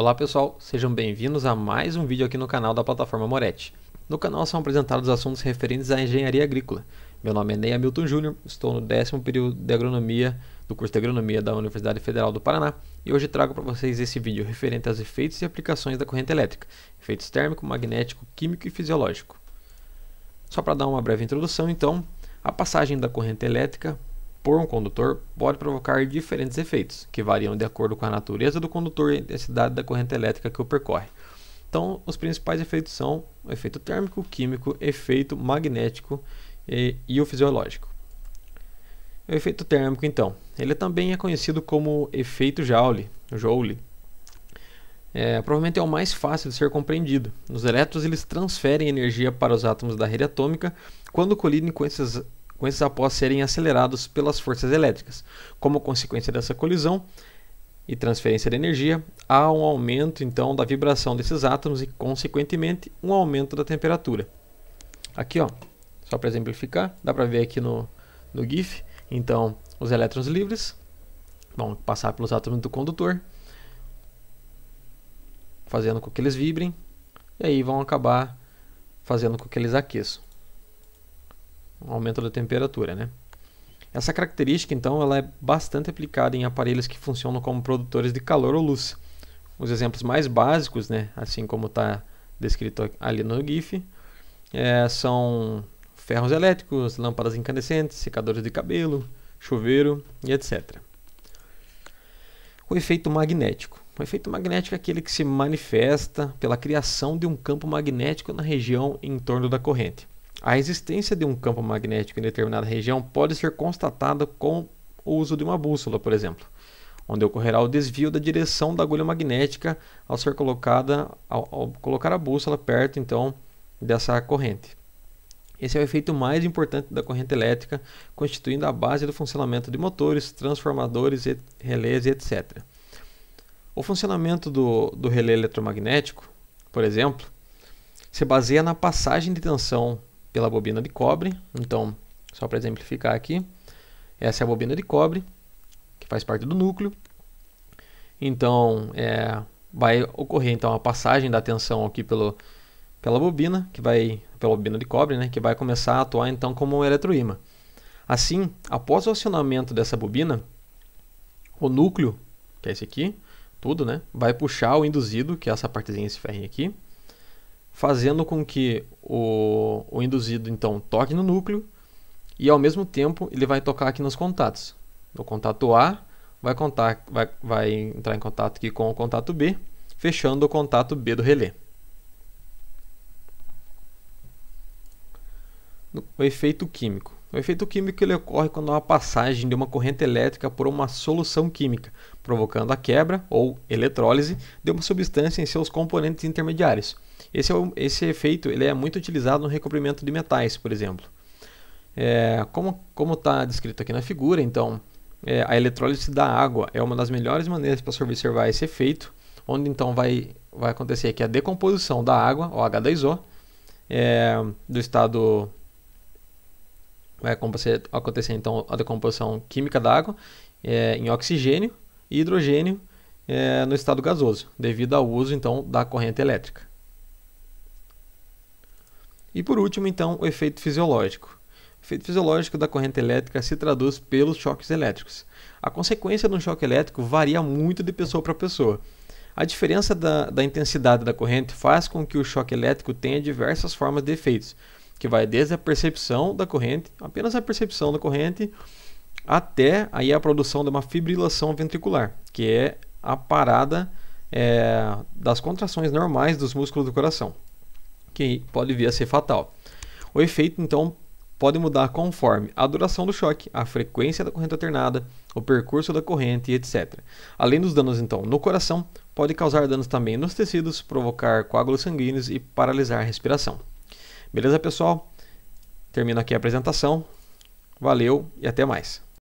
Olá pessoal, sejam bem-vindos a mais um vídeo aqui no canal da plataforma Moretti. No canal são apresentados assuntos referentes à engenharia agrícola. Meu nome é Ney Hamilton Júnior, estou no décimo período de agronomia do curso de agronomia da Universidade Federal do Paraná e hoje trago para vocês esse vídeo referente aos efeitos e aplicações da corrente elétrica, efeitos térmico, magnético, químico e fisiológico. Só para dar uma breve introdução, então, a passagem da corrente elétrica por um condutor pode provocar diferentes efeitos, que variam de acordo com a natureza do condutor e a intensidade da corrente elétrica que o percorre. Então, os principais efeitos são o efeito térmico, químico, efeito magnético e, e o fisiológico. O efeito térmico, então, ele também é conhecido como efeito Joule, Joule é, provavelmente é o mais fácil de ser compreendido. Os elétrons eles transferem energia para os átomos da rede atômica quando colidem com esses com esses após serem acelerados pelas forças elétricas. Como consequência dessa colisão e transferência de energia, há um aumento então da vibração desses átomos e, consequentemente, um aumento da temperatura. Aqui, ó, só para exemplificar, dá para ver aqui no, no GIF. Então, os elétrons livres vão passar pelos átomos do condutor, fazendo com que eles vibrem, e aí vão acabar fazendo com que eles aqueçam um aumento da temperatura, né? Essa característica, então, ela é bastante aplicada em aparelhos que funcionam como produtores de calor ou luz. Os exemplos mais básicos, né, assim como está descrito ali no GIF, é, são ferros elétricos, lâmpadas incandescentes, secadores de cabelo, chuveiro e etc. O efeito magnético. O efeito magnético é aquele que se manifesta pela criação de um campo magnético na região em torno da corrente. A existência de um campo magnético em determinada região pode ser constatada com o uso de uma bússola, por exemplo, onde ocorrerá o desvio da direção da agulha magnética ao ser colocada ao, ao colocar a bússola perto então dessa corrente. Esse é o efeito mais importante da corrente elétrica, constituindo a base do funcionamento de motores, transformadores, relés e etc. O funcionamento do, do relé eletromagnético, por exemplo, se baseia na passagem de tensão pela bobina de cobre. Então, só para exemplificar aqui, essa é a bobina de cobre, que faz parte do núcleo. Então, é, vai ocorrer então a passagem da tensão aqui pelo, pela bobina, que vai pela bobina de cobre, né, que vai começar a atuar então como um eletroímã. Assim, após o acionamento dessa bobina, o núcleo, que é esse aqui, tudo, né, vai puxar o induzido, que é essa partezinha esse ferrinho aqui, fazendo com que o, o induzido então toque no núcleo e ao mesmo tempo ele vai tocar aqui nos contatos. No contato A vai, contar, vai, vai entrar em contato aqui com o contato B, fechando o contato B do relé. O efeito químico. O efeito químico ele ocorre quando há uma passagem de uma corrente elétrica por uma solução química, provocando a quebra ou eletrólise de uma substância em seus componentes intermediários esse, é o, esse efeito ele é muito utilizado no recobrimento de metais, por exemplo. É, como está descrito aqui na figura, então, é, a eletrólise da água é uma das melhores maneiras para observar esse efeito, onde então vai, vai acontecer aqui a decomposição da água, ou H2O, é, do estado. Vai acontecer, acontecer então a decomposição química da água é, em oxigênio e hidrogênio é, no estado gasoso, devido ao uso então da corrente elétrica. E por último, então, o efeito fisiológico. O efeito fisiológico da corrente elétrica se traduz pelos choques elétricos. A consequência de um choque elétrico varia muito de pessoa para pessoa. A diferença da, da intensidade da corrente faz com que o choque elétrico tenha diversas formas de efeitos, que vai desde a percepção da corrente, apenas a percepção da corrente, até aí a produção de uma fibrilação ventricular, que é a parada é, das contrações normais dos músculos do coração que pode vir a ser fatal. O efeito, então, pode mudar conforme a duração do choque, a frequência da corrente alternada, o percurso da corrente, etc. Além dos danos, então, no coração, pode causar danos também nos tecidos, provocar coágulos sanguíneos e paralisar a respiração. Beleza, pessoal? Termino aqui a apresentação. Valeu e até mais.